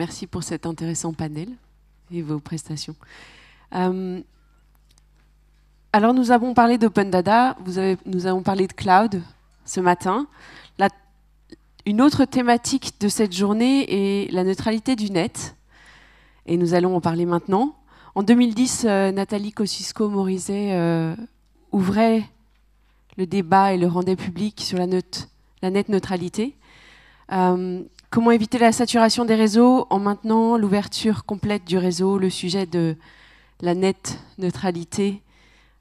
Merci pour cet intéressant panel et vos prestations. Euh, alors nous avons parlé d'open data, nous avons parlé de cloud ce matin. une autre thématique de cette journée est la neutralité du net. Et nous allons en parler maintenant. En 2010, euh, Nathalie Kosciusko-Morizet euh, ouvrait le débat et le rendait public sur la, net, neutralité. Comment éviter la saturation des réseaux en maintenant l'ouverture complète du réseau, le sujet de la nette neutralité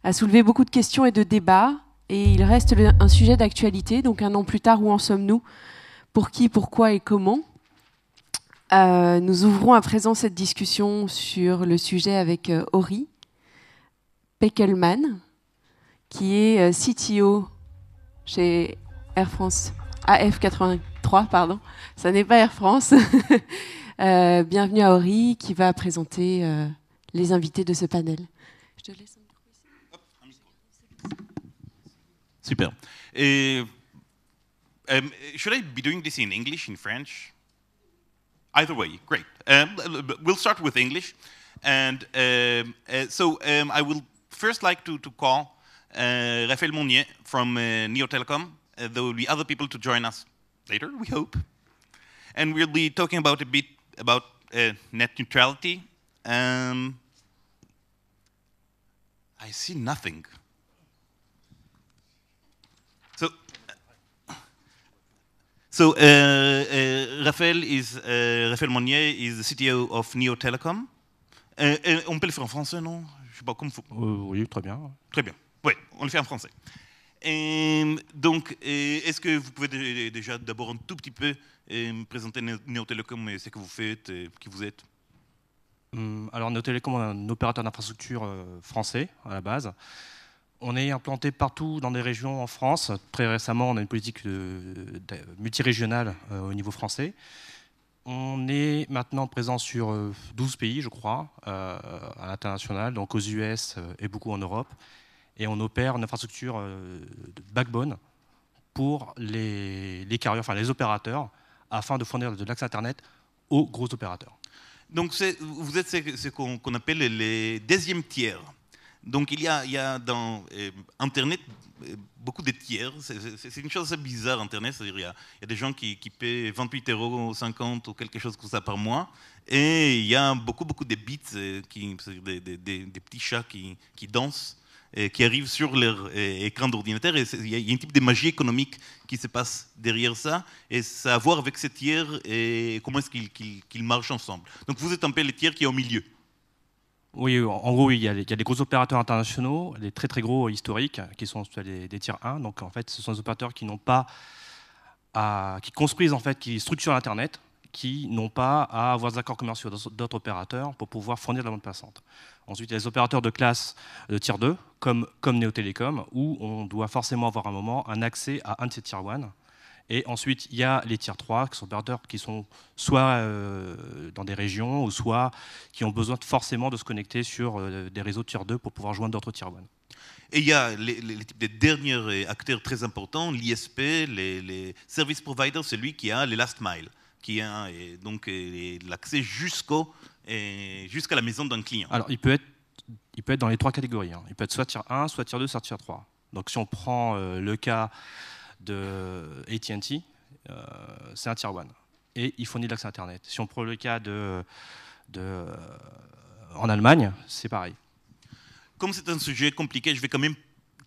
a soulevé beaucoup de questions et de débats, et il reste un sujet d'actualité, donc un an plus tard, où en sommes-nous Pour qui, pourquoi et comment euh, Nous ouvrons à présent cette discussion sur le sujet avec euh, Ori Peckelman, qui est euh, CTO chez Air France af 95 pardon. Ça n'est pas Air France. euh, bienvenue à Ori qui va présenter euh, les invités de ce panel. Je te laisse un micro Super. Et, um, should I be doing this in English, in French? Either way, great. Um, we'll start with English. And um, uh, so um, I will first like to, to call uh, Raphaël Monnier from uh, Neo Telecom, there will be other people to join us later, we hope. And we'll be talking about a bit about uh, net neutrality. Um, I see nothing. So, so uh, uh, Raphaël is uh, Raphaël Monnier is the CTO of Neo Telecom. Uh, uh, on peut le faire en français, non Je sais pas comment. Euh, oui, très bien. Très bien. Oui, on le fait en français. Et donc, est-ce que vous pouvez déjà d'abord un tout petit peu me présenter Neo et ce que vous faites, et qui vous êtes hum, Alors, Neo Telecom est un opérateur d'infrastructure euh, français à la base. On est implanté partout dans des régions en France. Très récemment, on a une politique multirégionale euh, au niveau français. On est maintenant présent sur 12 euh, pays, je crois, à l'international, donc aux US et beaucoup en Europe et on opère une infrastructure euh, de backbone pour les, les enfin les opérateurs, afin de fournir de l'accès Internet aux gros opérateurs. Donc vous êtes ce, qu'on appelle les deuxièmes tiers. Donc il y a, il y a dans euh, Internet euh, beaucoup de tiers. C'est une chose assez bizarre, Internet. C'est-à-dire il, y a des gens qui, qui paient 28 euros ou quelque chose comme ça par mois. Et il y a beaucoup, beaucoup de bits, qui, des, des, des, petits chats qui, qui dansent qui arrivent sur leur écran d'ordinateur. Il y, a un type de magie économique qui se passe derrière ça, et ça a à voir avec ces tiers et comment est-ce qu'ils marchent ensemble. Donc vous êtes un peu les tiers qui est au milieu. Oui, en gros, il, y a, des gros opérateurs internationaux, des très très gros historiques, qui sont des, tiers 1. Donc en fait, ce sont des opérateurs qui n'ont pas à, qui construisent en fait, qui structurent Internet, qui n'ont pas à avoir des accords commerciaux d'autres opérateurs pour pouvoir fournir de la bande passante. Ensuite, il y a les opérateurs de classe de euh, tier 2, comme, comme Néo Télécom, où on doit forcément avoir un moment un accès à un de ces tier 1. Et ensuite, il y a les tiers 3, qui sont opérateurs qui sont soit euh, dans des régions, ou soit qui ont besoin de, forcément de se connecter sur euh, des réseaux tiers 2 pour pouvoir joindre d'autres tiers 1. Et il y a les, derniers acteurs très importants, l'ISP, les, les, service provider, celui qui a les last mile, qui a et donc l'accès jusqu'au jusqu'à la maison d'un client. Alors, il peut être, il peut être dans les trois catégories. Hein. Il peut être soit tier 1, soit tier 2, soit tier 3. Donc, si on prend euh, le cas de AT&T, euh, c'est un tier 1. Et il fournit de l'accès Internet. Si on prend le cas de, de euh, en Allemagne, c'est pareil. Comme c'est un sujet compliqué, je vais quand même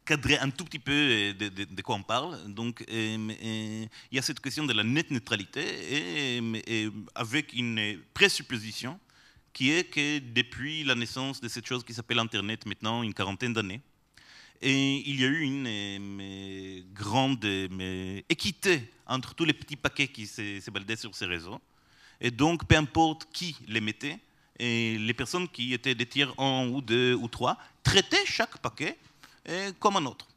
cadrer un tout petit peu de, quoi on parle. Donc, il y a cette question de la net neutralité et, et avec une présupposition qui est que depuis la naissance de cette chose qui s'appelle Internet, maintenant une quarantaine d'années, il y a eu une euh, grande équité entre tous les petits paquets qui se baladaient sur ces réseaux. Et donc, peu importe qui les mettait, et les personnes qui étaient des tiers 1 ou 2 ou 3 traitaient chaque paquet euh, comme un autre.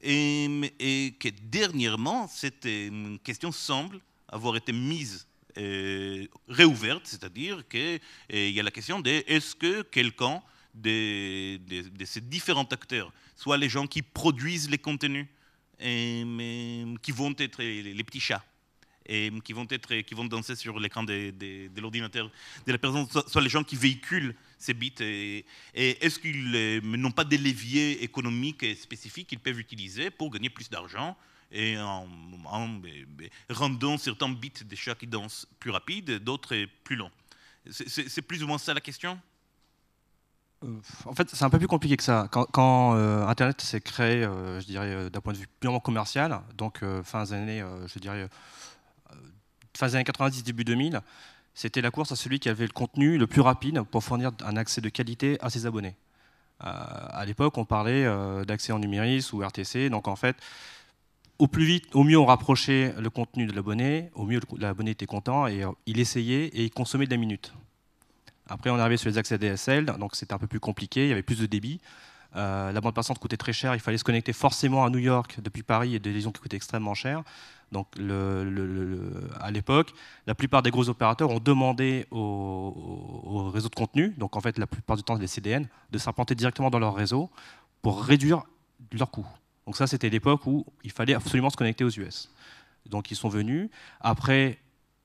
Et, et que dernièrement, cette euh, question semble avoir été mise euh, réouverte, c'est-à-dire qu'il euh, y a la question de est-ce que quelqu'un de, ces différents acteurs, soit les gens qui produisent les contenus, et, euh, qui vont être les petits chats, et qui vont être qui vont danser sur l'écran de, de, l'ordinateur de la personne, soit, les gens qui véhiculent ces bits. et est-ce qu'ils n'ont pas des leviers économiques spécifiques qu'ils peuvent utiliser pour gagner plus d'argent et en, rendant certains bits chats qui dansent plus rapides, d'autres plus longs. C'est plus ou moins ça la question euh, en fait, c'est un peu plus compliqué que ça. Quand, euh, Internet s'est créé, euh, je dirais, d'un point de vue purement commercial, donc fin des années, je dirais, fin des années 90, début 2000, c'était la course à celui qui avait le contenu le plus rapide pour fournir un accès de qualité à ses abonnés. à l'époque, on parlait d'accès en numérique ou RTC, donc en fait, au plus vite, au mieux, on rapprochait le contenu de l'abonné, au mieux, l'abonné était content et euh, il essayait et il consommait de la minute. Après, on arrivait sur les accès DSL, donc c'était un peu plus compliqué, il y avait plus de débit. Euh, la bande passante coûtait très cher, il fallait se connecter forcément à New York depuis Paris et des liaisons qui coûtaient extrêmement cher. Donc, à l'époque, la plupart des gros opérateurs ont demandé aux, réseaux de contenu, donc en fait la plupart du temps les CDN, de s'implanter directement dans leur réseau pour réduire leurs coûts. Donc ça, c'était l'époque où il fallait absolument se connecter aux US. Donc ils sont venus. Après,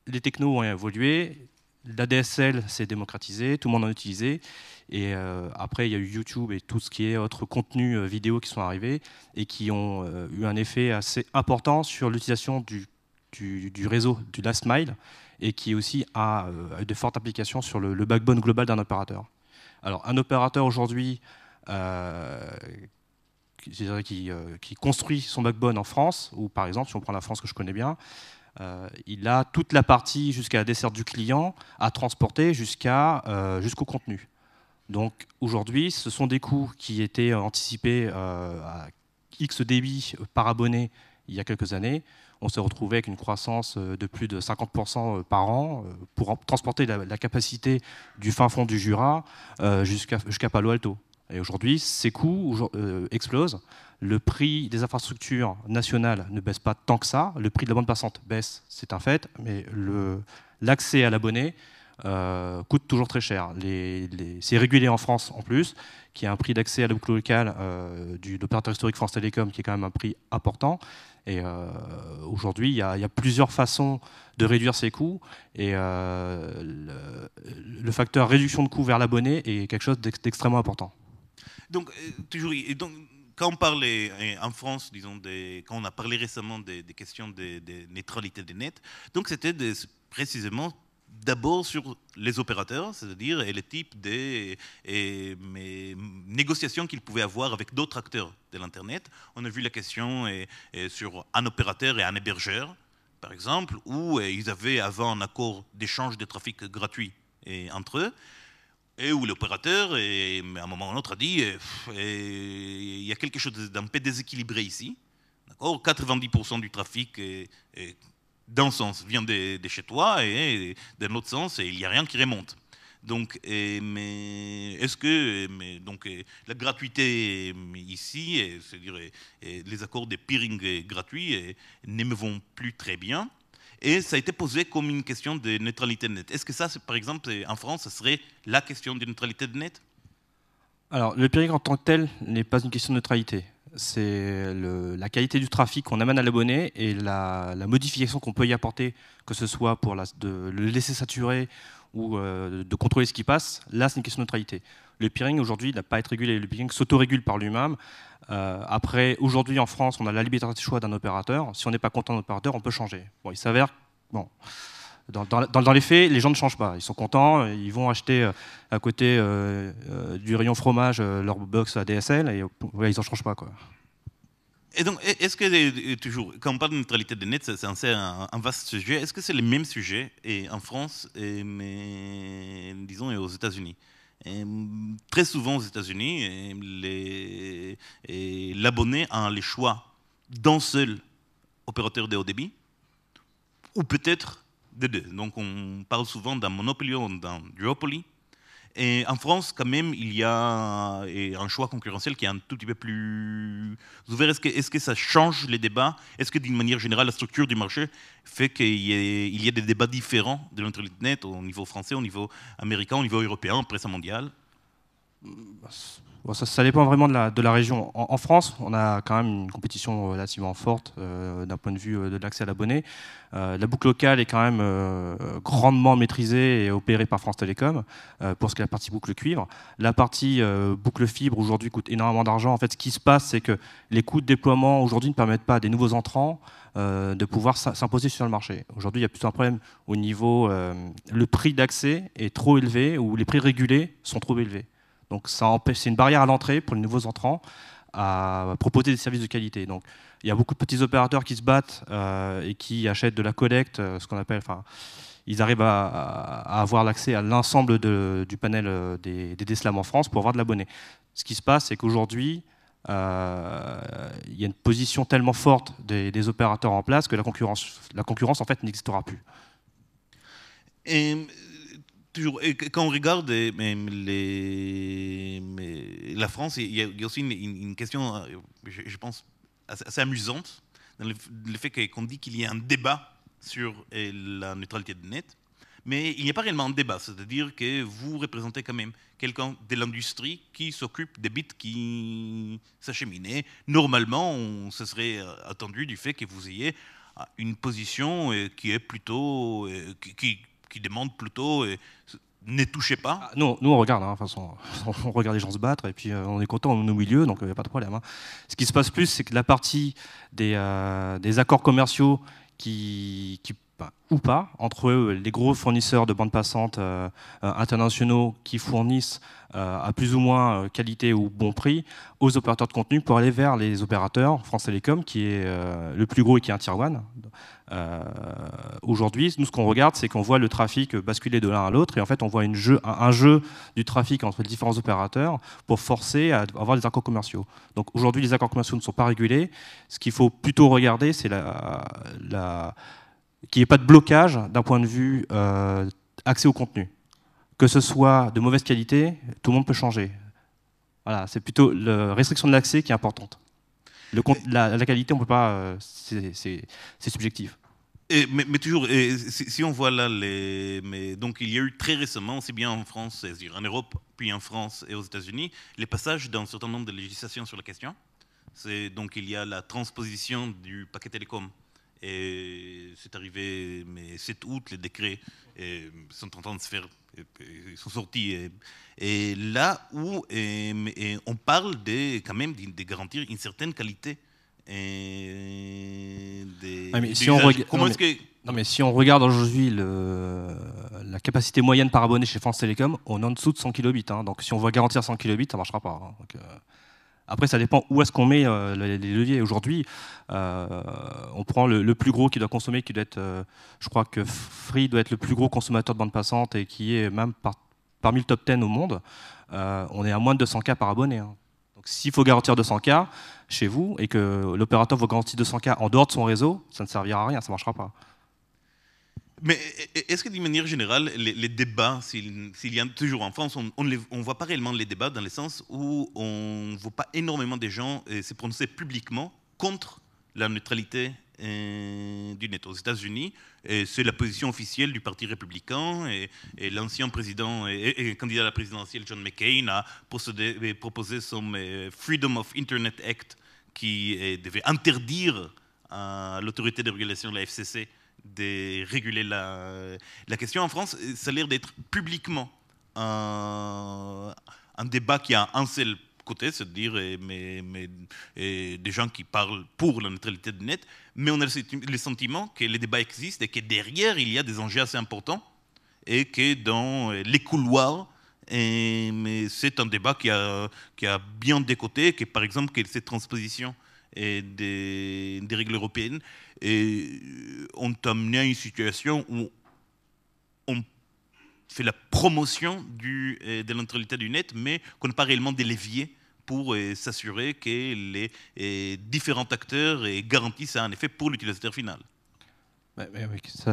les technos ont évolué. La DSL s'est démocratisée, tout le monde en utilisé Et euh, après, il y a eu YouTube et tout ce qui est autres contenu euh, vidéo qui sont arrivés et qui ont euh, eu un effet assez important sur l'utilisation du, réseau du last mile et qui aussi a, eu de fortes applications sur le backbone global d'un opérateur. Alors, un opérateur aujourd'hui euh, qui, construit son backbone en France, ou par exemple, si on prend la France que je connais bien, euh, il a toute la partie jusqu'à la desserte du client à transporter jusqu'à euh, jusqu'au contenu. Donc aujourd'hui, ce sont des coûts qui étaient anticipés à X débit par abonné il y a quelques années. On s'est retrouvé avec une croissance de plus de 50% par an pour transporter la, capacité du fin fond du Jura jusqu'à Palo Alto. Et aujourd'hui, ces coûts euh, explosent. Le prix des infrastructures nationales ne baisse pas tant que ça. Le prix de la bande passante baisse, c'est un fait, mais l'accès à l'abonné euh, coûte toujours très cher. c'est régulé en France en plus, qui a un prix d'accès à la boucle locale euh, du, de l'opérateur historique France Télécom, qui est quand même un prix important. Et aujourd'hui, il y, a plusieurs façons de réduire ces coûts. Et le facteur réduction de coûts vers l'abonné est quelque chose d'extrêmement important. Donc, euh, toujours, et donc, quand on parlait euh, en France, disons, des, quand on a parlé récemment des, questions de, neutralité des nets, donc c'était précisément d'abord sur les opérateurs, c'est-à-dire et les types de et, négociations qu'ils pouvaient avoir avec d'autres acteurs de l'Internet. On a vu la question et, euh, sur un opérateur et un hébergeur, par exemple, où ils avaient avant un accord d'échange de trafic gratuit entre eux et où l'opérateur, à un moment ou à un autre, a dit euh, euh, il y a quelque chose d'un peu déséquilibré ici. 90% du trafic d'un sens vient de, chez toi et, d'un autre sens, et il n'y a rien qui remonte. Donc, euh, est-ce que donc, la gratuité ici, c'est-à-dire les accords de peering gratuits, ne me vont plus très bien et ça a été posé comme une question de neutralité de net. Est-ce que ça, par exemple, en France, ce serait la question de neutralité de net Alors, le peering en tant que tel n'est pas une question de neutralité. C'est la qualité du trafic qu'on amène à l'abonné et la, modification qu'on peut y apporter, que ce soit pour la, le laisser saturer ou euh, de contrôler ce qui passe, là c'est une question de neutralité. Le peering aujourd'hui n'a pas à être régulé, le peering s'autorégule par lui-même. Euh, après, aujourd'hui en France, on a la liberté de choix d'un opérateur. Si on n'est pas content d'un opérateur, on peut changer. Bon, il s'avère, bon, dans, les faits, les gens ne changent pas. Ils sont contents, euh, ils vont acheter à côté du rayon fromage leur box ADSL et ils n'en changent pas quoi. Et donc, est-ce que, euh, toujours, quand on parle de neutralité des net, c'est un, vaste sujet. Est-ce que c'est le même sujet et en France, et, mais, disons, aux États-Unis mm, Très souvent aux États-Unis, l'abonné a les choix d'un seul opérateur de haut débit, ou peut-être de deux. Donc, on parle souvent d'un ou d'un duopoly. Et en France, quand même, il y a un choix concurrentiel qui est un tout petit peu plus ouvert. Est-ce que, est que, ça change les débats Est-ce que, d'une manière générale, la structure du marché fait qu'il y, a des débats différents de l'Internet au niveau français, au niveau américain, au niveau européen, presse mondiale bah, ça, dépend vraiment de la, de la région. En, France, on a quand même une compétition euh, relativement forte euh, d'un point de vue euh, de l'accès à l'abonné. la boucle locale est quand même grandement maîtrisée et opérée par France Télécom pour ce qui est la partie boucle cuivre. La partie boucle fibre aujourd'hui coûte énormément d'argent. En fait, ce qui se passe, c'est que les coûts de déploiement aujourd'hui ne permettent pas à des nouveaux entrants de pouvoir s'imposer sur le marché. Aujourd'hui, il y a plutôt un problème au niveau... le prix d'accès est trop élevé ou les prix régulés sont trop élevés. Donc c'est une barrière à l'entrée pour les nouveaux entrants à proposer des services de qualité. Donc il y a beaucoup de petits opérateurs qui se battent euh, et qui achètent de la collecte, euh, ce qu'on appelle. Enfin, ils arrivent à, avoir l'accès à l'ensemble du panel euh, des, des DSLAM en France pour avoir de l'abonné. Ce qui se passe, c'est qu'aujourd'hui, il y a une position tellement forte des, opérateurs en place que la concurrence, la concurrence en fait n'existera plus. Et quand on regarde les, la France, il y, a aussi une, question, euh, je, pense, assez, amusante, dans le, fait qu'on dit qu'il y a un débat sur la neutralité de net, mais il n'y a pas réellement un débat. C'est-à-dire que vous représentez quand même quelqu'un de l'industrie qui s'occupe des bits qui s'acheminaient. Normalement, on se serait euh, attendu du fait que vous ayez euh, une position qui est plutôt qui, qui demandent plutôt et, n'est touché pas ah, Non, nous on regarde, hein, façon, on regarde les gens se battre et puis euh, on est content, on est au milieu, donc il euh, n'y a pas de problème. Hein. Ce qui se passe plus, c'est que la partie des, euh, accords commerciaux qui, qui ou pas entre euh, les gros fournisseurs de bandes passantes euh, euh, internationaux qui fournissent à plus ou moins qualité ou bon prix aux opérateurs de contenu pour aller vers les opérateurs France Télécom qui est le plus gros et qui est un tier one. Aujourd'hui, nous ce qu'on regarde, c'est qu'on voit le trafic basculer de l'un à l'autre et en fait on voit une jeu, un, jeu du trafic entre les différents opérateurs pour forcer à avoir des accords commerciaux. Donc aujourd'hui, les accords commerciaux ne sont pas régulés. Ce qu'il faut plutôt regarder, c'est la, la qu'il n'y ait pas de blocage d'un point de vue euh, accès au contenu. Que ce soit de mauvaise qualité, tout le monde peut changer. Voilà, c'est plutôt la restriction de l'accès qui est importante. Le, la, la, qualité, on peut pas, euh, c'est subjectif. Et, mais, toujours, et, si, on voit là, les, mais, donc il y a eu très récemment, aussi bien en France, dire, en Europe, puis en France et aux États-Unis, les passages d'un certain nombre de législations sur la question. Donc il y a la transposition du paquet télécom et c'est arrivé, mais 7 août, les décrets euh, sont en train de se faire, ils sont sortis. Et, là où on parle de, quand même de, garantir une certaine qualité. si on Non, mais si on regarde aujourd'hui la capacité moyenne par abonné chez France Télécom, on est en dessous de 100 kilobits. Hein. donc si on veut garantir 100 kilobits, ça ne marchera pas. Hein. Euh, après, ça dépend où est-ce qu'on met euh, les, leviers. Aujourd'hui, euh, on prend le, plus gros qui doit consommer, qui doit être, euh, je crois que Free doit être le plus gros consommateur de bande passante et qui est même parmi le top 10 au monde. on est à moins de 200K par abonné. Hein. Donc s'il faut garantir 200K chez vous et que l'opérateur vous garantit 200K en dehors de son réseau, ça ne servira à rien, ça ne marchera pas. Mais e-, e-, est-ce que d'une manière générale, les, débats, s'il y en a toujours en France, on ne on voit pas réellement les débats dans le sens où on ne voit pas énormément des gens euh, se prononcer publiquement contre la neutralité euh, du net aux États-Unis. C'est la position officielle du Parti républicain et, l'ancien président et, candidat à la présidentielle John McCain a euh, proposé son euh, Freedom of Internet Act qui devait interdire à l'autorité de régulation, de la FCC, de réguler la, la question. En France, ça a l'air d'être publiquement un, un, débat qui a un seul côté, c'est-à-dire mais, mais, des gens qui parlent pour la neutralité de net, mais on a le sentiment que les débats existent et que derrière, il y a des enjeux assez importants et que dans les couloirs, mais c'est un débat qui a, qui a bien côtés, que par exemple, que cette transposition des, règles européennes et euh, ont amené à une situation où on fait la promotion euh, de l'intégralité du net, mais qu'on n'a pas réellement des leviers pour euh, s'assurer que les différents acteurs garantissent un effet pour l'utilisateur final.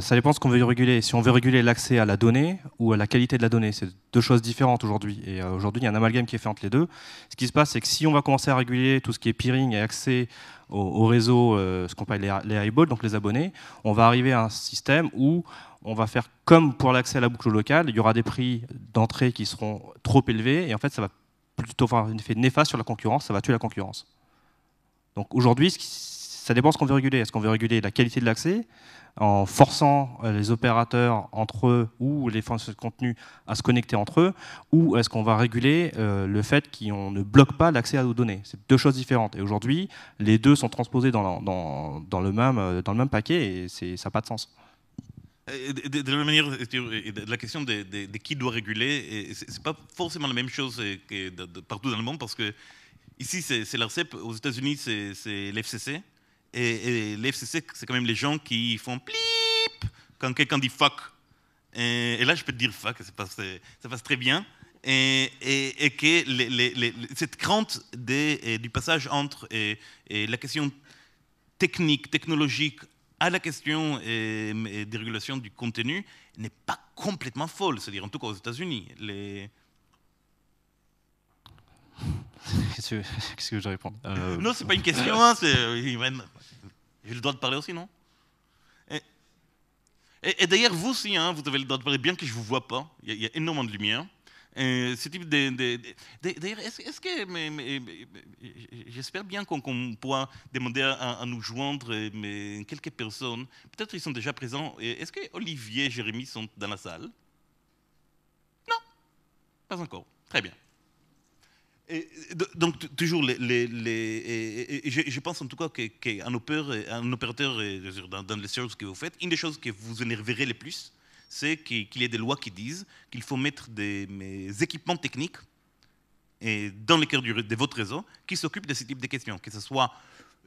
Ça, dépend de ce qu'on veut réguler. Si on veut réguler l'accès à la donnée ou à la qualité de la donnée, c'est deux choses différentes aujourd'hui. Et euh, aujourd'hui, il y a un amalgame qui est fait entre les deux. Ce qui se passe, c'est que si on va commencer à réguler tout ce qui est peering et accès au, réseau, euh, ce qu'on appelle les, eyeballs, donc les abonnés, on va arriver à un système où on va faire comme pour l'accès à la boucle locale, il y aura des prix d'entrée qui seront trop élevés et en fait, ça va plutôt avoir un effet néfaste sur la concurrence, ça va tuer la concurrence. Donc aujourd'hui, ce ça dépend de ce qu'on veut réguler. Est-ce qu'on veut réguler la qualité de l'accès en forçant euh, les opérateurs entre eux ou les fournisseurs de contenu à se connecter entre eux, ou est-ce qu'on va réguler euh, le fait qu'on ne bloque pas l'accès à nos données C'est deux choses différentes. Et aujourd'hui, les deux sont transposés dans, dans, le, même, euh, dans le même paquet et ça n'a pas de sens. De, la la manière, la question de, qui doit réguler, c'est pas forcément la même chose que partout dans le monde parce que ici c'est l'ARCEP, aux États-Unis c'est l'FCC, et, les FCC, c'est quand même les gens qui font plip quand quelqu'un dit fuck. Et, là, je peux te dire fuck, ça passe, ça passe très bien. Et, et que cette crainte des, du passage entre la question technique, technologique, à la question des régulations du contenu n'est pas complètement folle. C'est-à-dire, en tout cas aux États-Unis, les, Qu'est-ce que, je réponds euh... Non, c'est pas une question. Hein, euh, j'ai le droit de parler aussi, non et... d'ailleurs, vous aussi, hein, vous avez le droit de parler, bien que je ne vous vois pas. Il y, a énormément de lumière. type d'ailleurs, est-ce, que. j'espère bien qu'on, pourra demander à, nous joindre mais, quelques personnes. Peut-être qu'ils sont déjà présents. Est-ce que Olivier et Jérémy sont dans la salle Non, pas encore. Très bien donc toujours, je, pense en tout cas qu'un opérateur, dans, les services que vous faites, une des choses qui vous énerverait le plus, c'est qu'il y ait des lois qui disent qu'il faut mettre des, équipements techniques dans le cœur de votre réseau qui s'occupent de ce type de questions, que ce soit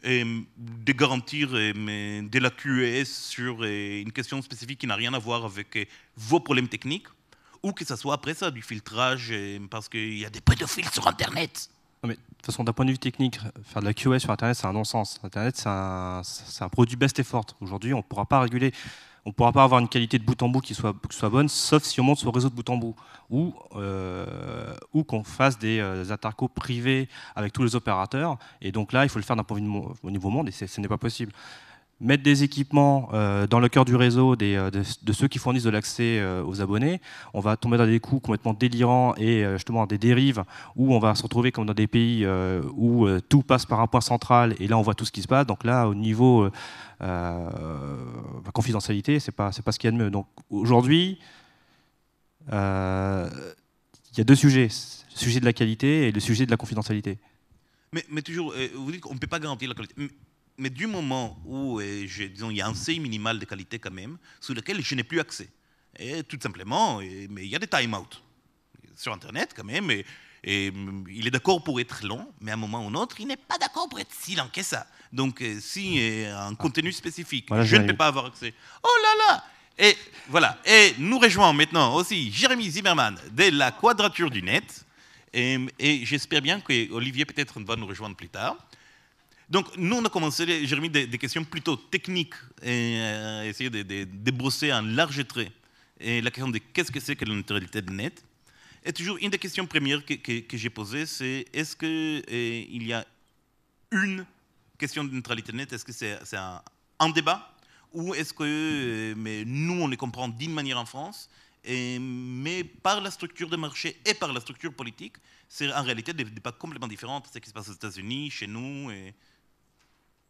de garantir de la QES sur eh, une question spécifique qui n'a rien à voir avec eh, vos problèmes techniques, ou que ça soit après ça du filtrage parce qu'il y a des pédophiles sur Internet. mais, de toute façon, d'un point de vue technique, faire de la QA sur Internet, c'est un non-sens. Internet, c'est un, produit best effort. Aujourd'hui, on ne pourra pas réguler, on ne pourra pas avoir une qualité de bout en bout qui soit, soit bonne, sauf si on monte sur réseau de bout en bout, ou, euh, ou qu'on fasse des, euh, privés avec tous les opérateurs. Et donc là, il faut le faire d'un point de vue au niveau monde, et ce n'est pas possible mettre des équipements euh, dans le cœur du réseau des, euh, de, ceux qui fournissent de l'accès euh, aux abonnés, on va tomber dans des coûts complètement délirants et justement des dérives où on va se retrouver comme dans des pays où tout passe par un point central et là on voit tout ce qui se passe. Donc là, au niveau bah, confidentialité, c'est pas c'est pas ce qu'il y a de mieux. Donc aujourd'hui, il y a deux sujets le sujet de la qualité et le sujet de la confidentialité. Mais, toujours, vous dites qu'on ne peut pas garantir la qualité mais du moment où euh, il y a un seuil minimal de qualité quand même, sous lequel je n'ai plus accès. Et tout simplement, euh, mais il y a des time-out sur Internet quand même, et, mm, il est d'accord pour être long, mais à un moment ou un autre, il n'est pas d'accord pour être si lent que ça. Donc, euh, si un ah. contenu spécifique, je ne peux pas avoir accès. Oh là là Et voilà. Et nous rejoignons maintenant aussi Jérémy Zimmerman de la Quadrature du Net. Et, et j'espère bien que Olivier peut-être va nous rejoindre plus tard. Donc, nous, on a commencé, Jérémy, des, des questions plutôt techniques, et euh, essayer de, de, un large trait et la question de qu'est-ce que c'est que la neutralité de net. Et toujours, une des questions premières que, j'ai posées, c'est est-ce qu'il euh, y a une question de neutralité de net Est-ce que c'est un, débat Ou est-ce que euh, mais nous, on les comprend d'une manière en France et, mais par la structure de marché et par la structure politique, c'est en réalité des débats complètement différents, ce qui se passe aux États-Unis, chez nous, et,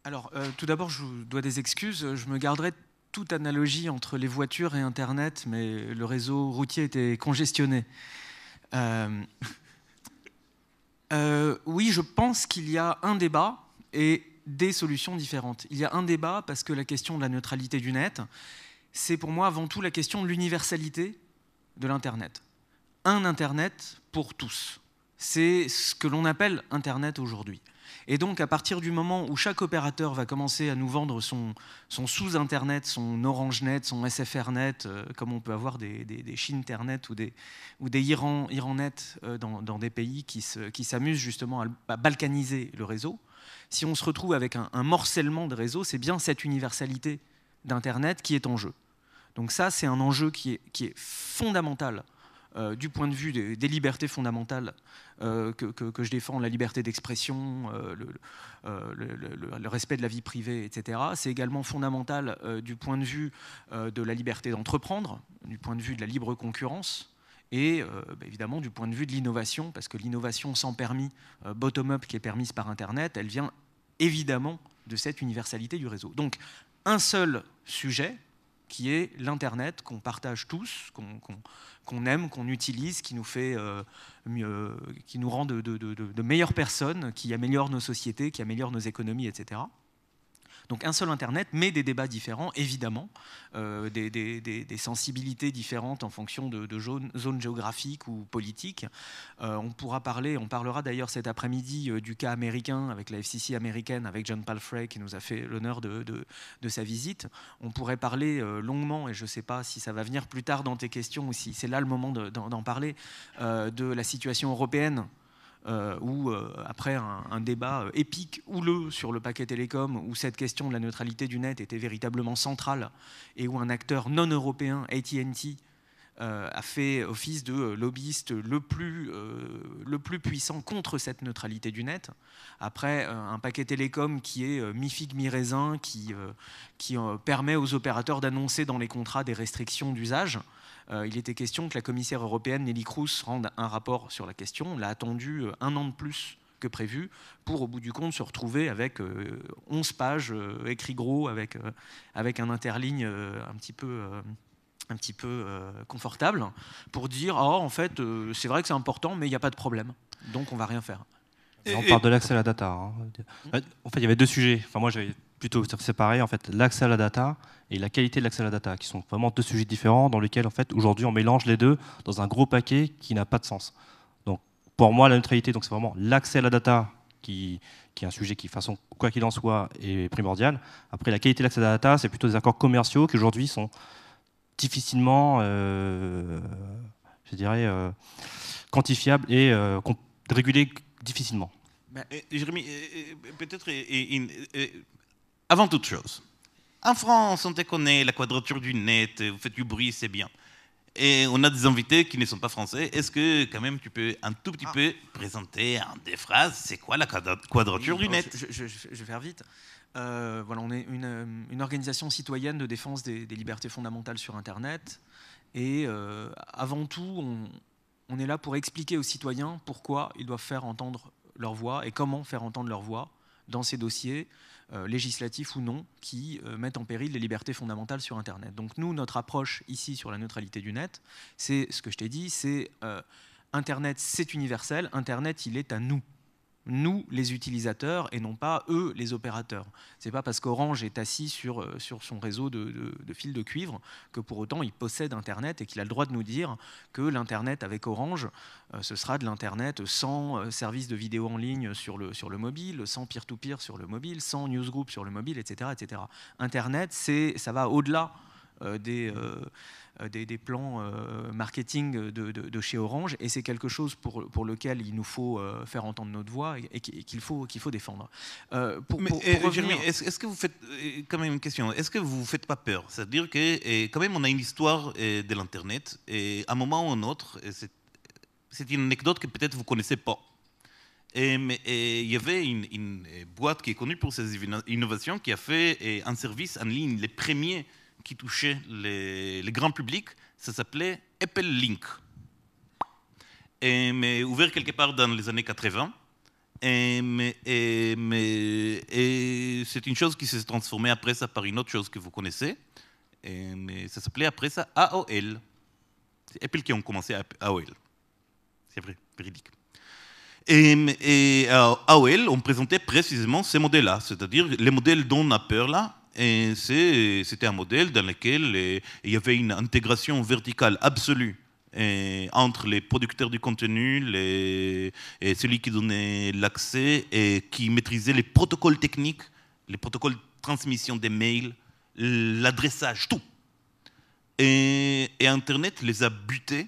alors, euh, tout d'abord, je vous dois des excuses. Je me garderai toute analogie entre les voitures et Internet, mais le réseau routier était congestionné. Euh, euh, oui, je pense qu'il y a un débat et des solutions différentes. Il y a un débat parce que la question de la neutralité du net, c'est pour moi avant tout la question de l'universalité de l'Internet. Un Internet pour tous. C'est ce que l'on appelle Internet aujourd'hui. Et donc, à partir du moment où chaque opérateur va commencer à nous vendre son, sous-internet, son OrangeNet, son SFRNet, Net, euh, comme on peut avoir des, des, ou des, ou Iran, IranNet euh, dans, des pays qui s'amusent justement à, balkaniser le réseau, si on se retrouve avec un, morcellement de réseau, c'est bien cette universalité d'Internet qui est en jeu. Donc ça, c'est un enjeu qui est fondamental euh, du point de vue des, libertés fondamentales euh, que, je défends, la liberté d'expression, euh, le, respect de la vie privée, etc. C'est également fondamental du point de vue de la liberté d'entreprendre, du point de vue de la libre concurrence et bah, évidemment du point de vue de l'innovation, parce que l'innovation sans permis, bottom-up qui est permise par Internet, elle vient évidemment de cette universalité du réseau. Donc un seul sujet, qui est l'Internet qu'on partage tous, qu'on aime, qu'on utilise, qui nous fait euh, mieux, qui nous rend de, meilleures personnes, qui améliore nos sociétés, qui améliore nos économies, etc. Donc un seul Internet, mais des débats différents, évidemment, euh, des, sensibilités différentes en fonction de, de zones, géographiques ou politiques. Euh, on pourra parler, on parlera d'ailleurs cet après-midi euh, du cas américain avec la FCC américaine, avec John Palfrey qui nous a fait l'honneur de, de, sa visite. On pourrait parler longuement, et je ne sais pas si ça va venir plus tard dans tes questions ou si c'est là le moment d'en parler, de la situation européenne euh, ou où euh, après un, débat euh, épique houleux sur le paquet télécom, où cette question de la neutralité du net était véritablement centrale, et où un acteur non européen, ATT, a fait office de lobbyiste le plus, le plus puissant contre cette neutralité du net. Après, un paquet télécom qui est mi-figue, mi-raisin, qui, qui permet aux opérateurs d'annoncer dans les contrats des restrictions d'usage. Euh, il était question que la commissaire européenne Nelly Cruz, rende un rapport sur la question. On l'a attendu euh, un an de plus que prévu pour, au bout du compte, se retrouver avec 11 euh, pages écrites gros, avec, avec un interligne un petit peu un petit peu confortable pour dire oh en fait c'est vrai que c'est important mais il n'y a pas de problème donc on va rien faire. on parle de l'accès à la data. Hein. Mmh. En fait il y avait deux sujets. Enfin moi j'avais plutôt séparé en fait l'accès à la data et la qualité de l'accès à la data, qui sont vraiment deux sujets différents dans lesquels, en fait, aujourd'hui, on mélange les deux dans un gros paquet qui n'a pas de sens. Donc, pour moi, la neutralité, donc c'est vraiment l'accès à la data qui, est un sujet qui, façon, quoi qu'il en soit, est primordial. Après, la qualité de l'accès à la data, c'est plutôt des accords commerciaux qui aujourd'hui sont difficilement, euh, je dirais, euh, quantifiables et euh, régulés difficilement. Jérémy, peut-être avant toute chose, en France, on te connaît, la quadrature du net, vous faites du bruit, c'est bien. Et on a des invités qui ne sont pas français. Est-ce que, quand même, tu peux un tout petit ah. peu présenter un des phrases c'est quoi la quadrature du oh, net je, vais faire vite. Euh, voilà, on est euh, une, organisation citoyenne de défense des, libertés fondamentales sur Internet. Et euh, avant tout, on, on, est là pour expliquer aux citoyens pourquoi ils doivent faire entendre leur voix et comment faire entendre leur voix dans ces dossiers, euh, législatifs ou non, qui euh, mettent en péril les libertés fondamentales sur Internet. Donc nous, notre approche ici sur la neutralité du net, c'est ce que je t'ai dit, c'est euh, Internet, c'est universel, Internet, il est à nous nous les utilisateurs et non pas eux les opérateurs. n'est pas parce qu'Orange est assis euh, sur, son réseau de, de, de fils de cuivre que pour autant il possède Internet et qu'il a le droit de nous dire que l'Internet avec Orange, euh, ce sera de l'Internet sans euh, service de vidéo en ligne sur le, mobile, sans peer-to-peer sur le mobile, sans newsgroup sur le mobile, etc. etc. Internet, ça va au-delà euh, euh, euh, des, des, plans marketing de, chez Orange, et c'est quelque chose pour, lequel il nous faut faire entendre notre voix et, qu'il faut, faut défendre. Pour, pour, eh, est-ce que vous faites, eh, quand même une question, est-ce que vous ne faites pas peur C'est-à-dire que eh, quand même on a une histoire de l'Internet, et à un moment ou à un autre, c'est une anecdote que peut-être vous ne connaissez pas. Et, il y avait une, une, boîte qui est connue pour ses innovations qui a fait un service en ligne, les premiers qui touchait les, grand grands publics, ça s'appelait Apple Link. Et, mais ouvert quelque part dans les années 80. Et, et, et c'est une chose qui s'est transformée après ça par une autre chose que vous connaissez. mais ça s'appelait après ça AOL. C'est Apple qui ont commencé à AOL. C'est vrai, véridique. Et, à euh, AOL, on présentait précisément ces modèles-là, c'est-à-dire les modèles dont on a peur là, et c'était un modèle dans lequel euh, il y avait une intégration verticale absolue euh, entre les producteurs du contenu, et celui qui donnait l'accès et qui maîtrisait les protocoles techniques, les protocoles de transmission des mails, l'adressage, tout. Et, et, Internet les a butés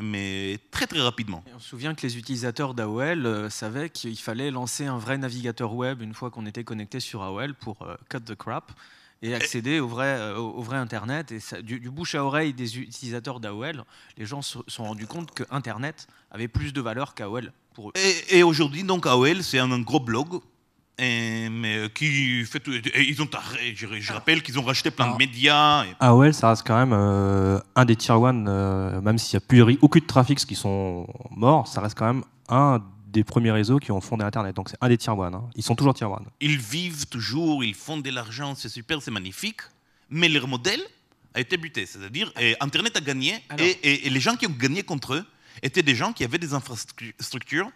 mais très très rapidement. on se souvient que les utilisateurs d'AOL euh, savaient qu'il fallait lancer un vrai navigateur web une fois qu'on était connecté sur AOL pour euh, cut the crap et accéder Au, vrai, euh, Internet. Et du, bouche à oreille des utilisateurs d'AOL, les gens se sont rendus compte que Internet avait plus de valeur qu'AOL pour eux. Et, aujourd'hui, donc AOL, c'est un gros blog mais euh, qui fait, ils ont, je, ah. rappelle qu'ils ont racheté plein de ah. médias. Et... Ah ouais, ça reste quand même euh, un des tier one, euh, même s'il n'y a plus aucun trafic qui sont morts, ça reste quand même un des premiers réseaux qui ont fondé Internet. Donc c'est un des tier hein. Ils sont toujours tier one. Ils vivent toujours, ils font de l'argent, c'est super, c'est magnifique. Mais leur modèle a été buté. C'est-à-dire, Internet a gagné et les gens qui ont gagné contre eux étaient des gens qui avaient des infrastructures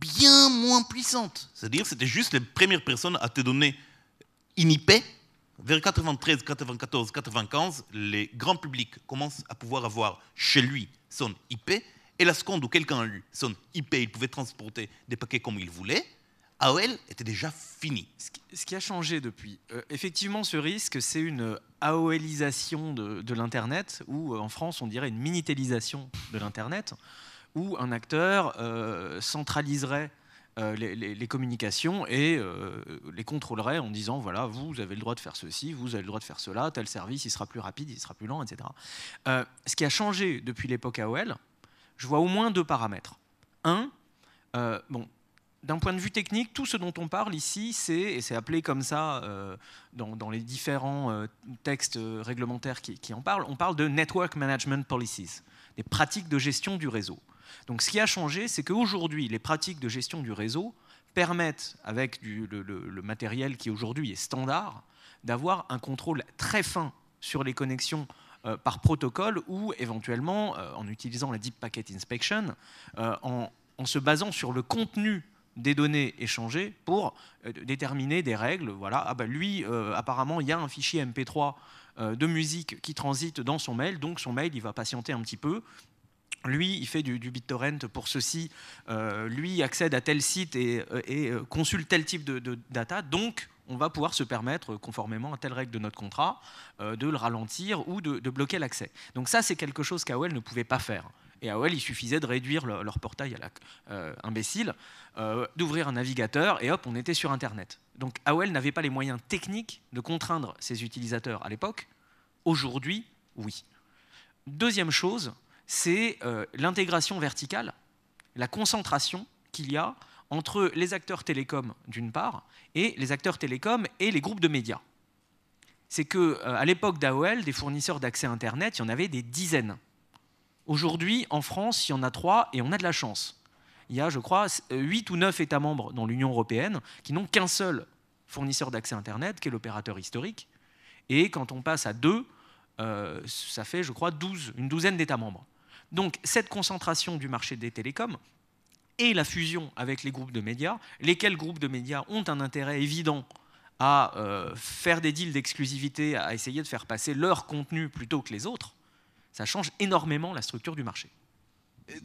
bien moins puissante. C'est-à-dire c'était juste les premières personnes à te donner une IP. Vers 93, 94, 95, les grands publics commencent à pouvoir avoir chez lui son IP. Et la seconde où quelqu'un a eu son IP, il pouvait transporter des paquets comme il voulait. AOL était déjà fini. Ce qui a changé depuis, euh, effectivement, ce risque, c'est une AOLisation de, l'Internet, ou euh, en France, on dirait une minitélisation de l'Internet où un acteur euh, centraliserait euh, les, communications et euh, les contrôlerait en disant voilà, vous, avez le droit de faire ceci, vous avez le droit de faire cela, tel service, il sera plus rapide, il sera plus lent, etc. ce qui a changé depuis l'époque AOL, je vois au moins deux paramètres. Un, bon, d'un point de vue technique, tout ce dont on parle ici, c'est, et c'est appelé comme ça dans, les différents textes réglementaires qui, qui, en parlent, on parle de Network Management Policies, des pratiques de gestion du réseau. Donc ce qui a changé, c'est qu'aujourd'hui, les pratiques de gestion du réseau permettent, avec le, matériel qui aujourd'hui est standard, d'avoir un contrôle très fin sur les connexions euh, par protocole ou éventuellement, euh, en utilisant la Deep Packet Inspection, euh, en, se basant sur le contenu des données échangées pour déterminer des règles. Voilà, ah, bah, lui, apparemment, il y a un fichier MP3 de musique qui transite dans son mail, donc son mail, il va patienter un petit peu, lui, il fait du, BitTorrent pour ceci, euh, lui accède à tel site et, euh, euh, consulte tel type de, data, donc on va pouvoir se permettre, conformément à telle règle de notre contrat, de le ralentir ou de, bloquer l'accès. Donc ça, c'est quelque chose qu'AOL ne pouvait pas faire. Et AOL, il suffisait de réduire leur portail à l'imbécile, imbécile, d'ouvrir un navigateur, et hop, on était sur Internet. Donc AOL n'avait pas les moyens techniques de contraindre ses utilisateurs à l'époque. Aujourd'hui, oui. Deuxième chose, c'est euh, l'intégration verticale, la concentration qu'il y a entre les acteurs télécoms d'une part et les acteurs télécoms et les groupes de médias. C'est que euh, à l'époque d'AOL, des fournisseurs d'accès Internet, il y en avait des dizaines. Aujourd'hui, en France, il y en a trois et on a de la chance. Il y a, je crois, euh, huit ou neuf États membres dans l'Union européenne qui n'ont qu'un seul fournisseur d'accès Internet, qui est l'opérateur historique. Et quand on passe à deux, ça fait, je crois, une douzaine d'États membres. Donc cette concentration du marché des télécoms et la fusion avec les groupes de médias, lesquels groupes de médias ont un intérêt évident à euh, faire des deals d'exclusivité, à essayer de faire passer leur contenu plutôt que les autres, ça change énormément la structure du marché.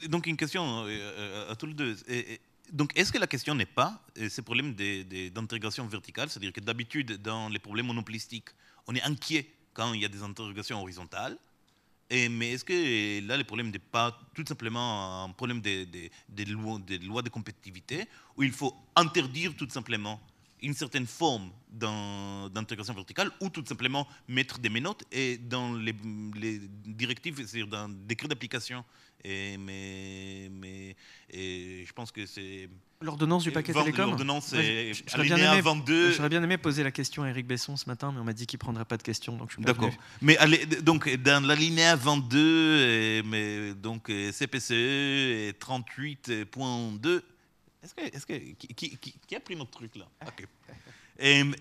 Donc une question euh, euh, à tous les deux. Donc est-ce que la question n'est pas ces problèmes d'intégration verticale, c'est-à-dire que d'habitude dans les problèmes monopolistiques, on est inquiet quand il y a des intégrations horizontales, mais est-ce que là, le problème n'est pas tout simplement un problème des de, lois, de, loi de compétitivité, où il faut interdire tout simplement une certaine forme d'intégration verticale, ou tout simplement mettre des menottes et dans les, directives, c'est-à-dire dans des décrets d'application. Et, mais, mais je pense que c'est L'ordonnance du paquet télécom L'ordonnance est J'aurais bien, aimé, poser la question à Eric Besson ce matin, mais on m'a dit qu'il ne prendrait pas de questions, Donc D'accord. Mais allez, donc, dans l'alinéa 22, et, mais, donc, CPCE 38.2, est-ce que, est que, qui, a pris notre truc là il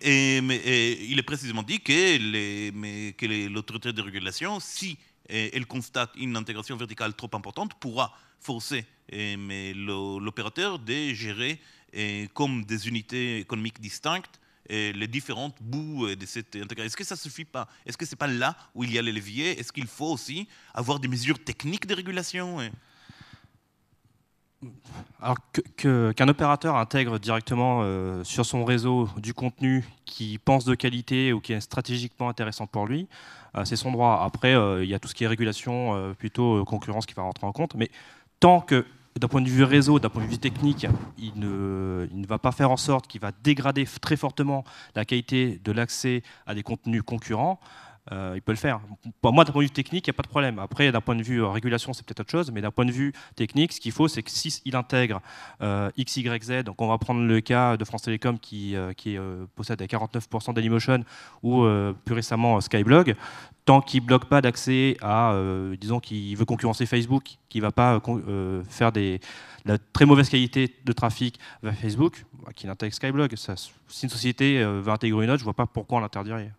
est précisément dit que, les, que l'autorité de régulation, si elle constate une intégration verticale trop importante, pourra forcer l'opérateur de gérer comme des unités économiques distinctes les différentes bouts euh, de cette intégration. Est-ce que ça ne suffit pas Est-ce que ce n'est pas là où il y a les leviers Est-ce qu'il faut aussi avoir des mesures techniques de régulation alors qu'un opérateur intègre directement euh, sur son réseau du contenu qui pense de qualité ou qui est stratégiquement intéressant pour lui, euh, c'est son droit. Après, euh, il y a tout ce qui est régulation, plutôt concurrence qui va rentrer en compte. Mais tant que, d'un point de vue réseau, d'un point de vue technique, il il ne va pas faire en sorte qu'il va dégrader très fortement la qualité de l'accès à des contenus concurrents, euh, il peut le faire. Pour moi, d'un point de vue technique, il n'y a pas de problème. Après, d'un point de vue euh, régulation, c'est peut-être autre chose, mais d'un point de vue technique, ce qu'il faut, c'est que s'il intègre euh, XYZ, donc on va prendre le cas de France Télécom qui, euh, qui possède à 49% d'Animotion ou plus récemment Skyblog, tant qu'il ne bloque pas d'accès à, disons qu'il veut concurrencer Facebook, qui ne va pas faire des, de très mauvaise qualité de trafic vers Facebook, bah, qu'il intègre Skyblog. si une société veut intégrer une autre, je ne vois pas pourquoi on l'interdirait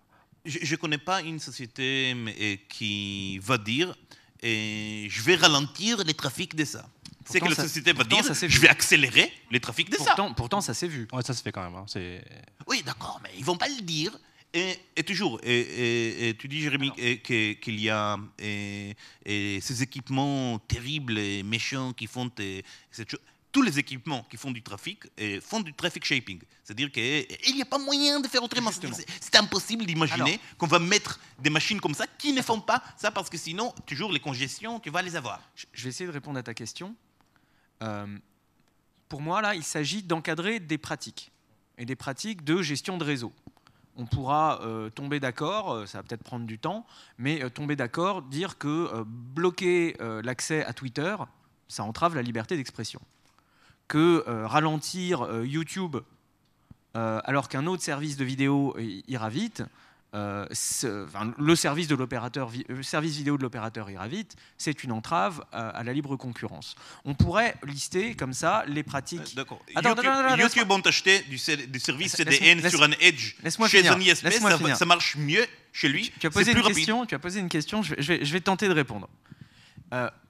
je ne connais pas une société qui va dire je vais ralentir les trafics de ça. C'est que la société va dire je vais accélérer les trafics de ça. Pourtant, ça s'est vu. ça se fait quand même. Hein, oui, d'accord, mais ils vont pas le dire. Et, toujours, et, tu dis, Jérémy, qu'il y a ces équipements terribles et méchants qui font cette chose tous les équipements qui font du trafic et euh, font du traffic shaping. C'est-à-dire qu'il euh, n'y a pas moyen de faire autrement. C'est impossible d'imaginer qu'on va mettre des machines comme ça qui ne font pas ça parce que sinon, toujours les congestions, tu vas les avoir. Je vais essayer de répondre à ta question. Euh, pour moi, là, il s'agit d'encadrer des pratiques et des pratiques de gestion de réseau. On pourra tomber d'accord, ça va peut-être prendre du temps, mais tomber d'accord, dire que bloquer l'accès à Twitter, ça entrave la liberté d'expression que euh, ralentir euh, YouTube euh, alors qu'un autre service de vidéo ira vite, le service, de l'opérateur, service vidéo de l'opérateur ira vite, c'est une entrave à, la libre concurrence. On pourrait lister comme ça les pratiques. D'accord. Attends, YouTube, ont acheté du, service CDN sur un Edge chez un ça, marche mieux chez lui. Tu, as, posé une question, tu as posé une question, je vais, tenter de répondre.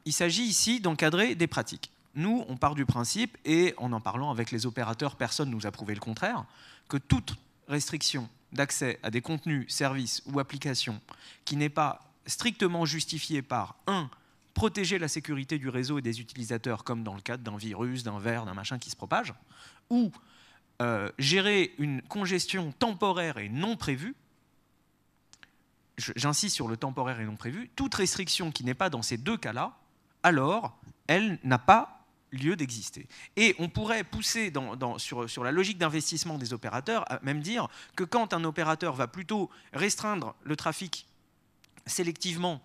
il s'agit ici d'encadrer des pratiques. Nous, on part du principe, et en en parlant avec les opérateurs, personne ne nous a prouvé le contraire, que toute restriction d'accès à des contenus, services ou applications qui n'est pas strictement justifiée par 1. protéger la sécurité du réseau et des utilisateurs, comme dans le cadre d'un virus, d'un verre, d'un machin qui se propage, ou euh, gérer une congestion temporaire et non prévue, j'insiste sur le temporaire et non prévu, toute restriction qui n'est pas dans ces deux cas-là, alors elle n'a pas lieu d'exister. Et on pourrait pousser sur, la logique d'investissement des opérateurs à même dire que quand un opérateur va plutôt restreindre le trafic sélectivement,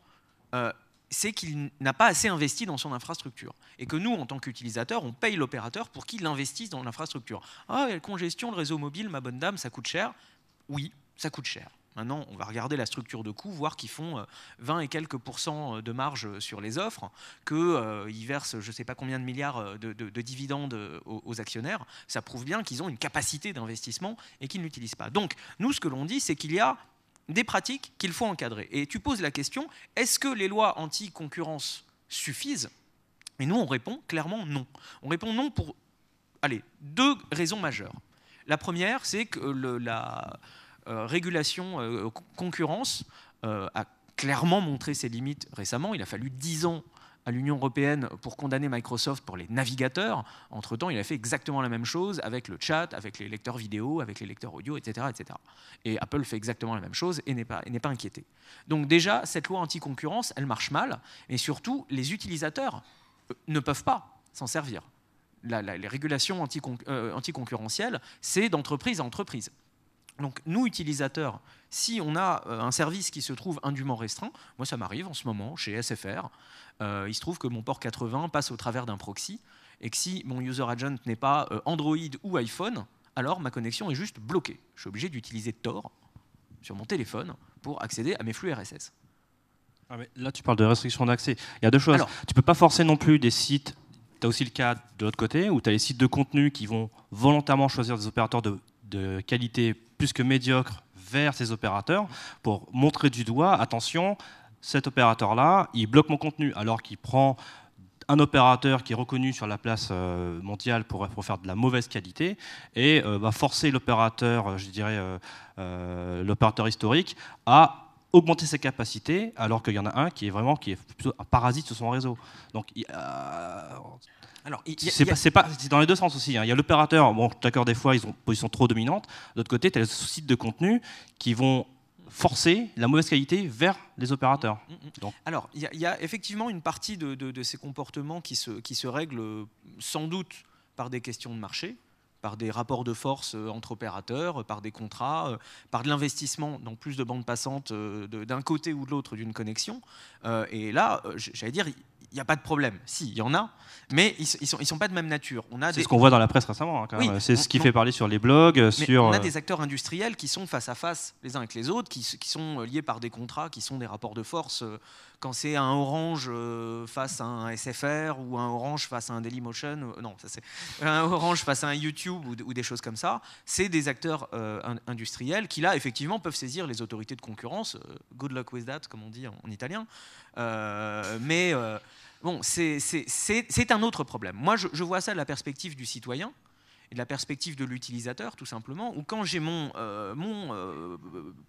euh, c'est qu'il n'a pas assez investi dans son infrastructure. Et que nous, en tant qu'utilisateurs, on paye l'opérateur pour qu'il investisse dans l'infrastructure. Ah, la congestion, le réseau mobile, ma bonne dame, ça coûte cher. Oui, ça coûte cher. Maintenant, on va regarder la structure de coûts, voir qu'ils font 20 euh, et quelques pourcents euh, de marge euh, sur les offres, qu'ils versent je ne sais pas combien de milliards de, dividendes aux, actionnaires. Ça prouve bien qu'ils ont une capacité d'investissement et qu'ils ne l'utilisent pas. Donc, nous, ce que l'on dit, c'est qu'il y a des pratiques qu'il faut encadrer. Et tu poses la question, est-ce que les lois anti-concurrence suffisent Et nous, on répond clairement non. On répond non pour, allez, deux raisons majeures. La première, c'est que la euh, régulation, euh, concurrence euh, a clairement montré ses limites récemment. Il a fallu 10 ans à l'Union européenne pour condamner Microsoft pour les navigateurs. Entre-temps, il a fait exactement la même chose avec le chat, avec les lecteurs vidéo, avec les lecteurs audio, etc. etc. Et Apple fait exactement la même chose et n'est pas, pas inquiété. Donc déjà, cette loi anti-concurrence, elle marche mal, et surtout, les utilisateurs ne peuvent pas s'en servir. les régulations anti euh, c'est d'entreprise à entreprise. Donc nous, utilisateurs, si on a euh, un service qui se trouve indûment restreint, moi ça m'arrive en ce moment chez SFR, euh, il se trouve que mon port 80 passe au travers d'un proxy, et que si mon user agent n'est pas euh, Android ou iPhone, alors ma connexion est juste bloquée. Je suis obligé d'utiliser Tor sur mon téléphone pour accéder à mes flux RSS. Ah, mais là, tu parles de restriction d'accès. Il y a deux choses. tu ne peux pas forcer non plus des sites. Tu as aussi le cas de l'autre côté où tu as les sites de contenu qui vont volontairement choisir des opérateurs de qualité que médiocre vers ces opérateurs pour montrer du doigt, attention, cet opérateur-là, il bloque mon contenu alors qu'il prend un opérateur qui est reconnu sur la place euh, mondiale pour, faire de la mauvaise qualité et va euh, bah, forcer l'opérateur, euh, je dirais, l'opérateur historique à augmenter ses capacités alors qu'il y en a un qui est vraiment qui est plutôt un parasite sur son réseau. Donc alors, c'est dans les deux sens aussi. Hein. Il y a l'opérateur, bon, d'accord, des fois, ils ont une position trop dominante. D'autre côté, tu as les sites de contenu qui vont forcer la mauvaise qualité vers les opérateurs. Mm, mm, mm. Alors, il y, a effectivement une partie de, ces comportements qui se, qui se règlent euh, sans doute par des questions de marché par des rapports de force euh, entre opérateurs, par des contrats, euh, par de l'investissement dans plus de bandes passantes d'un côté ou de l'autre d'une connexion. Et là, j'allais dire, il n'y a pas de problème. Si, il y en a, mais ils ne sont, pas de même nature. c'est ce qu'on voit dans la presse récemment. Hein, c'est ce qui fait parler sur les blogs. Euh, on a euh, des acteurs industriels qui sont face à face les uns avec les autres, qui, sont euh, liés par des contrats, qui sont des rapports de force. Quand c'est un Orange face à un SFR ou un Orange face à un Dailymotion, non, ça c'est un Orange face à un YouTube ou, des choses comme ça, c'est des acteurs industriels qui là effectivement peuvent saisir les autorités de concurrence. Good luck with that, comme on dit en italien. Euh, mais euh, bon, c'est un autre problème. Moi, je, vois ça de la perspective du citoyen et de la perspective de l'utilisateur, tout simplement, où quand j'ai mon, euh, mon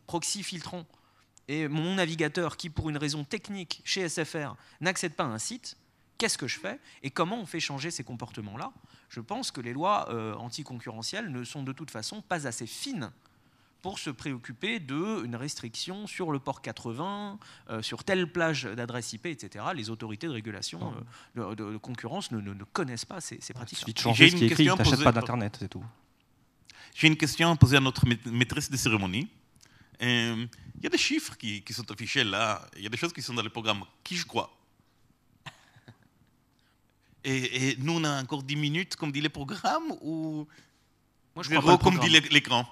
proxy filtrant et mon navigateur qui, pour une raison technique chez SFR, n'accède pas à un site, qu'est-ce que je fais et comment on fait changer ces comportements-là Je pense que les lois anticoncurrentielles ne sont de toute façon pas assez fines pour se préoccuper d'une restriction sur le port 80, euh, sur telle plage d'adresse IP, etc. Les autorités de régulation ah. euh, de, concurrence ne, connaissent pas ces, ah, pratiques. J'ai une écrit, pas d'Internet, c'est tout. J'ai une question à poser à notre maîtresse de cérémonie. Euh, il y a des chiffres qui, sont affichés là, il y a des choses qui sont dans le programme. Qui je crois et, nous, on a encore 10 minutes, comme dit le programme, ou Moi, je, crois comme dit l'écran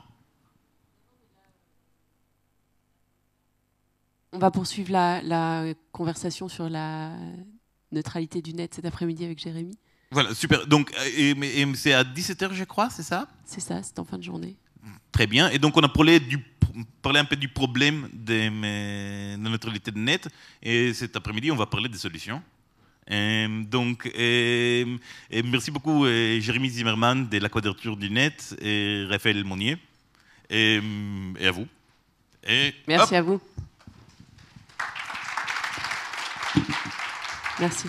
On va poursuivre la, conversation sur la neutralité du net cet après-midi avec Jérémy. Voilà, super. Donc, euh, c'est à 17h, je crois, c'est ça C'est ça, c'est en fin de journée. Très bien. Et donc, on a parlé, du, un peu du problème de, la neutralité du net. Et cet après-midi, on va parler des solutions. Euh, donc, euh, merci beaucoup, Jérémy Zimmerman de la Quadrature du Net et Raphaël Monnier. Et, à vous. merci à vous. Merci.